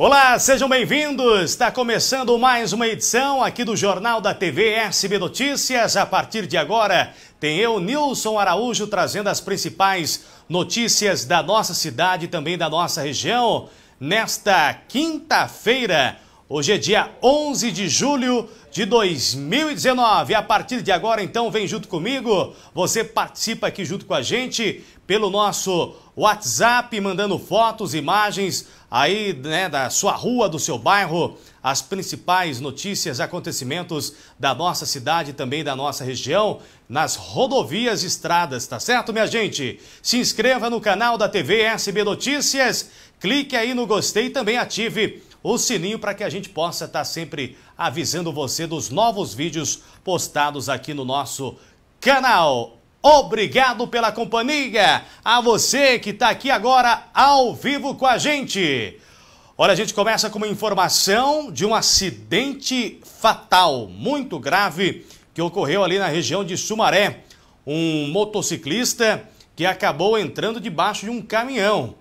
Olá, sejam bem-vindos! Está começando mais uma edição aqui do Jornal da TV SB Notícias. A partir de agora, tem eu, Nilson Araújo, trazendo as principais notícias da nossa cidade e também da nossa região. Nesta quinta-feira, Hoje é dia 11 de julho de 2019. A partir de agora, então, vem junto comigo. Você participa aqui junto com a gente pelo nosso WhatsApp, mandando fotos, imagens aí né, da sua rua, do seu bairro, as principais notícias, acontecimentos da nossa cidade também da nossa região, nas rodovias e estradas, tá certo, minha gente? Se inscreva no canal da TV SB Notícias, clique aí no gostei e também ative o sininho para que a gente possa estar tá sempre avisando você dos novos vídeos postados aqui no nosso canal. Obrigado pela companhia, a você que está aqui agora ao vivo com a gente. Olha, a gente começa com uma informação de um acidente fatal, muito grave, que ocorreu ali na região de Sumaré. Um motociclista que acabou entrando debaixo de um caminhão.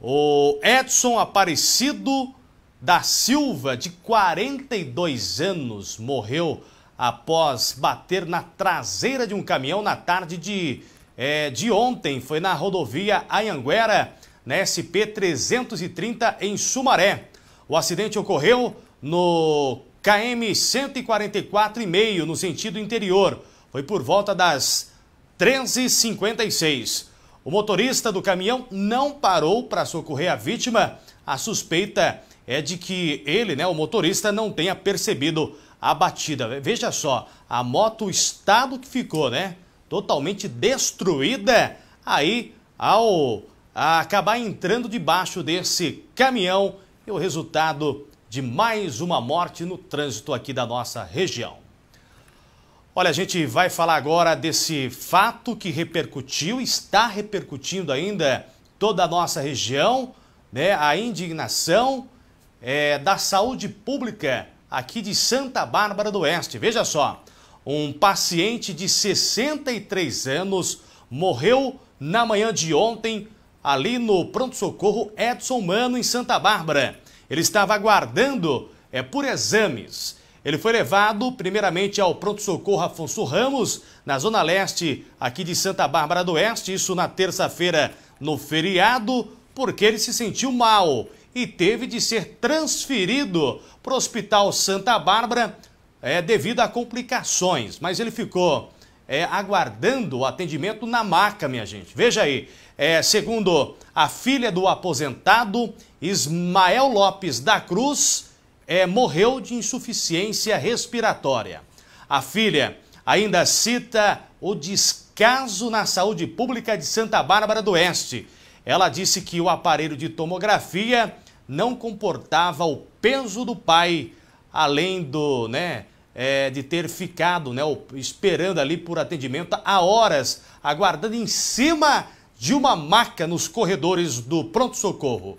O Edson Aparecido da Silva, de 42 anos, morreu após bater na traseira de um caminhão na tarde de, é, de ontem. Foi na rodovia Anhanguera, na SP-330, em Sumaré. O acidente ocorreu no KM 144,5, no sentido interior. Foi por volta das 13h56. O motorista do caminhão não parou para socorrer a vítima. A suspeita é de que ele, né, o motorista, não tenha percebido a batida. Veja só, a moto, o estado que ficou, né? Totalmente destruída aí ao acabar entrando debaixo desse caminhão e o resultado de mais uma morte no trânsito aqui da nossa região. Olha, a gente vai falar agora desse fato que repercutiu, está repercutindo ainda toda a nossa região, né? A indignação é, da Saúde Pública aqui de Santa Bárbara do Oeste. Veja só, um paciente de 63 anos morreu na manhã de ontem ali no pronto-socorro Edson Mano, em Santa Bárbara. Ele estava aguardando é, por exames. Ele foi levado primeiramente ao pronto-socorro Afonso Ramos, na zona leste aqui de Santa Bárbara do Oeste, isso na terça-feira no feriado, porque ele se sentiu mal e teve de ser transferido para o Hospital Santa Bárbara é, devido a complicações. Mas ele ficou é, aguardando o atendimento na maca, minha gente. Veja aí, é, segundo a filha do aposentado, Ismael Lopes da Cruz, é, morreu de insuficiência respiratória. A filha ainda cita o descaso na saúde pública de Santa Bárbara do Oeste. Ela disse que o aparelho de tomografia não comportava o peso do pai, além do, né, é, de ter ficado né, esperando ali por atendimento há horas, aguardando em cima de uma maca nos corredores do pronto-socorro.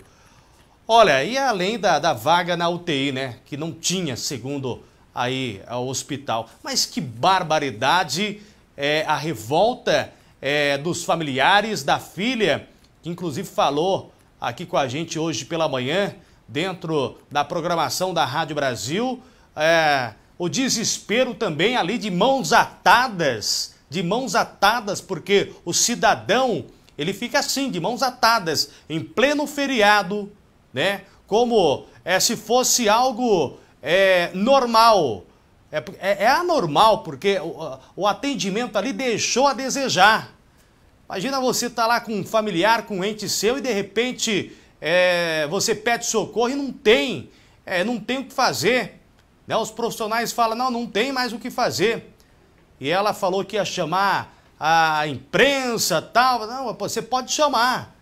Olha, e além da, da vaga na UTI, né, que não tinha, segundo aí ao hospital. Mas que barbaridade é, a revolta é, dos familiares da filha, que inclusive falou aqui com a gente hoje pela manhã, dentro da programação da Rádio Brasil. É, o desespero também ali de mãos atadas, de mãos atadas, porque o cidadão, ele fica assim, de mãos atadas, em pleno feriado, né? Como é, se fosse algo é, normal. É, é, é anormal, porque o, o atendimento ali deixou a desejar. Imagina você estar tá lá com um familiar, com um ente seu e de repente é, você pede socorro e não tem, é, não tem o que fazer. Né? Os profissionais falam, não, não tem mais o que fazer. E ela falou que ia chamar a imprensa, tal. Não, você pode chamar.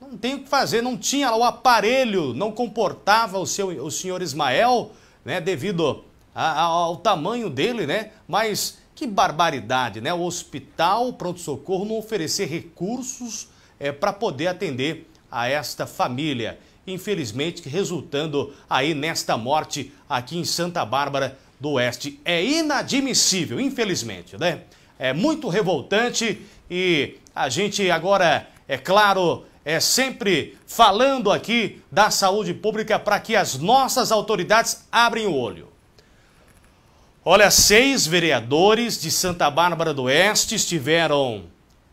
Não tem o que fazer, não tinha lá o aparelho, não comportava o, seu, o senhor Ismael, né, devido a, a, ao tamanho dele, né? Mas que barbaridade, né? O hospital, o pronto-socorro, não oferecer recursos é, para poder atender a esta família. Infelizmente, resultando aí nesta morte aqui em Santa Bárbara do Oeste. É inadmissível, infelizmente, né? É muito revoltante e a gente agora, é claro, é sempre falando aqui da saúde pública para que as nossas autoridades abrem o olho. Olha, seis vereadores de Santa Bárbara do Oeste estiveram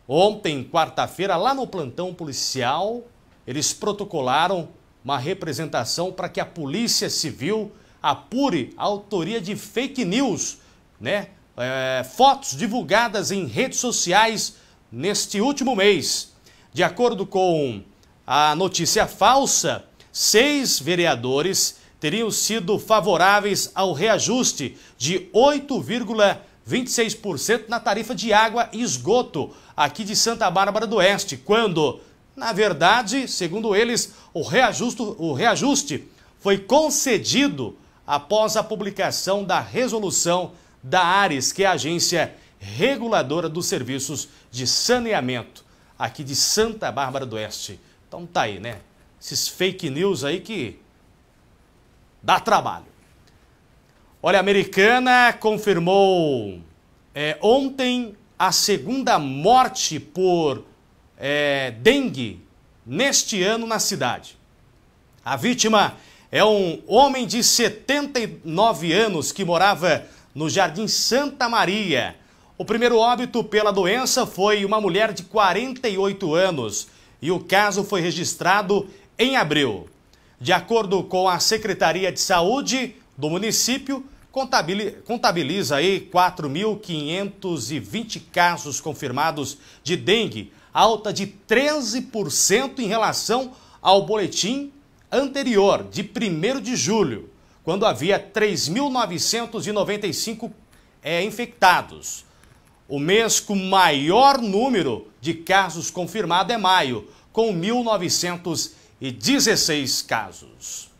ontem, quarta-feira, lá no plantão policial. Eles protocolaram uma representação para que a Polícia Civil apure a autoria de fake news, né? É, fotos divulgadas em redes sociais neste último mês. De acordo com a notícia falsa, seis vereadores teriam sido favoráveis ao reajuste de 8,26% na tarifa de água e esgoto aqui de Santa Bárbara do Oeste, quando, na verdade, segundo eles, o reajuste, o reajuste foi concedido após a publicação da resolução da ARES, que é a agência reguladora dos serviços de saneamento aqui de Santa Bárbara do Oeste. Então tá aí, né? Esses fake news aí que dá trabalho. Olha, a americana confirmou é, ontem a segunda morte por é, dengue neste ano na cidade. A vítima é um homem de 79 anos que morava no Jardim Santa Maria. O primeiro óbito pela doença foi uma mulher de 48 anos e o caso foi registrado em abril. De acordo com a Secretaria de Saúde do município, contabiliza aí 4.520 casos confirmados de dengue, alta de 13% em relação ao boletim anterior, de 1 de julho, quando havia 3.995 é, eh, infectados. O mês com maior número de casos confirmados é maio, com 1.995 e 16 casos.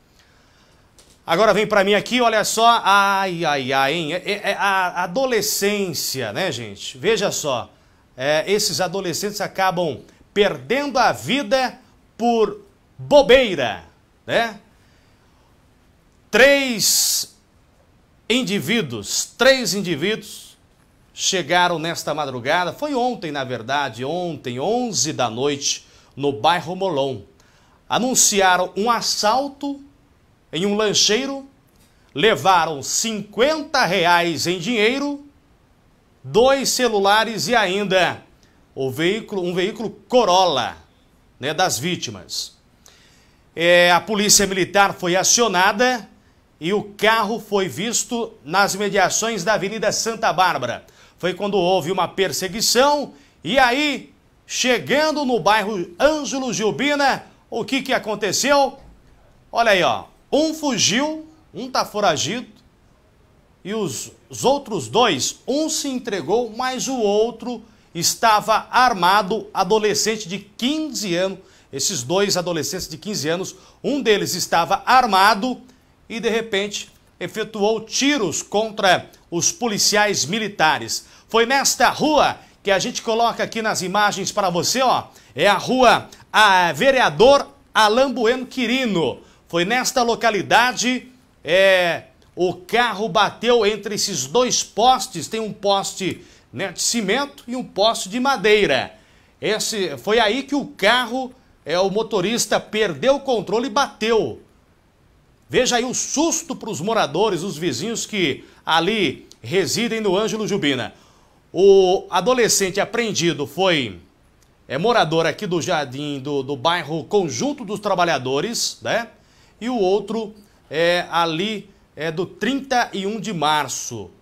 Agora vem para mim aqui, olha só, ai, ai, ai, hein? É, é, é, a adolescência, né, gente? Veja só, é, esses adolescentes acabam perdendo a vida por bobeira, né? Três indivíduos, três indivíduos chegaram nesta madrugada, foi ontem, na verdade, ontem, 11 da noite, no bairro Molon, anunciaram um assalto em um lancheiro, levaram 50 reais em dinheiro, dois celulares e ainda o veículo, um veículo Corolla né, das vítimas. É, a polícia militar foi acionada e o carro foi visto nas mediações da Avenida Santa Bárbara. Foi quando houve uma perseguição e aí, chegando no bairro Ângelo Gilbina, o que, que aconteceu? Olha aí, ó. Um fugiu, um tá foragido, e os, os outros dois, um se entregou, mas o outro estava armado, adolescente de 15 anos. Esses dois adolescentes de 15 anos, um deles estava armado e de repente efetuou tiros contra os policiais militares. Foi nesta rua que a gente coloca aqui nas imagens para você, ó. É a rua a vereador Alain Bueno Quirino. Foi nesta localidade, é, o carro bateu entre esses dois postes, tem um poste né, de cimento e um poste de madeira. Esse Foi aí que o carro, é, o motorista perdeu o controle e bateu. Veja aí o susto para os moradores, os vizinhos que ali residem no Ângelo Jubina. O adolescente apreendido foi é morador aqui do Jardim, do, do bairro Conjunto dos Trabalhadores, né? E o outro é ali é do 31 de março.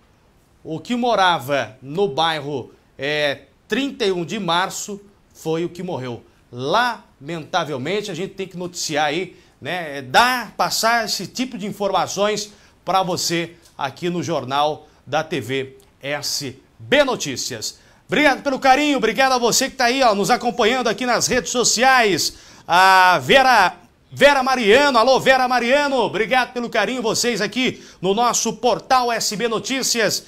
O que morava no bairro é, 31 de março foi o que morreu. Lamentavelmente, a gente tem que noticiar aí, né? É dar, passar esse tipo de informações para você aqui no Jornal da TV SB Notícias. Obrigado pelo carinho, obrigado a você que está aí, ó, nos acompanhando aqui nas redes sociais. A Vera Vera Mariano, alô Vera Mariano, obrigado pelo carinho vocês aqui no nosso portal SB Notícias.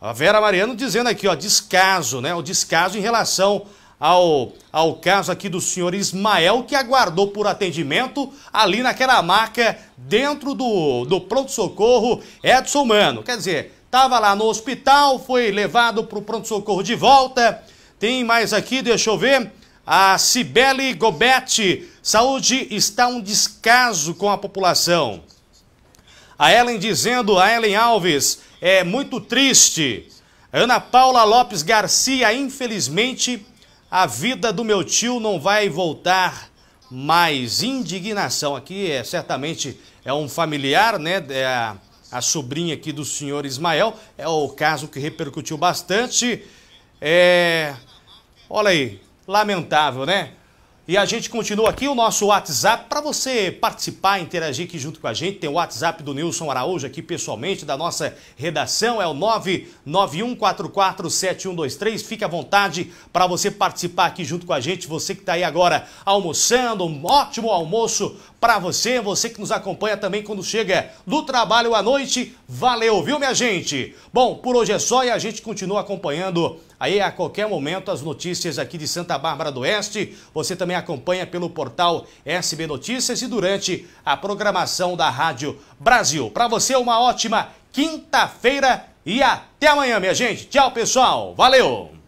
A Vera Mariano dizendo aqui, ó, descaso, né? O descaso em relação ao, ao caso aqui do senhor Ismael, que aguardou por atendimento ali naquela maca dentro do, do pronto-socorro Edson Mano. Quer dizer, estava lá no hospital, foi levado para o pronto-socorro de volta. Tem mais aqui, deixa eu ver. A Cibele Gobetti, saúde está um descaso com a população. A Ellen dizendo, a Ellen Alves, é muito triste. Ana Paula Lopes Garcia, infelizmente, a vida do meu tio não vai voltar mais. Indignação aqui é certamente é um familiar, né? É, a sobrinha aqui do senhor Ismael. É o caso que repercutiu bastante. É... Olha aí, lamentável, né? E a gente continua aqui o nosso WhatsApp para você participar, interagir aqui junto com a gente. Tem o WhatsApp do Nilson Araújo aqui pessoalmente, da nossa redação, é o 991447123. Fique à vontade para você participar aqui junto com a gente. Você que está aí agora almoçando, um ótimo almoço para você. Você que nos acompanha também quando chega do trabalho à noite, Valeu, viu, minha gente? Bom, por hoje é só e a gente continua acompanhando aí a qualquer momento as notícias aqui de Santa Bárbara do Oeste. Você também acompanha pelo portal SB Notícias e durante a programação da Rádio Brasil. Para você, uma ótima quinta-feira e até amanhã, minha gente. Tchau, pessoal. Valeu!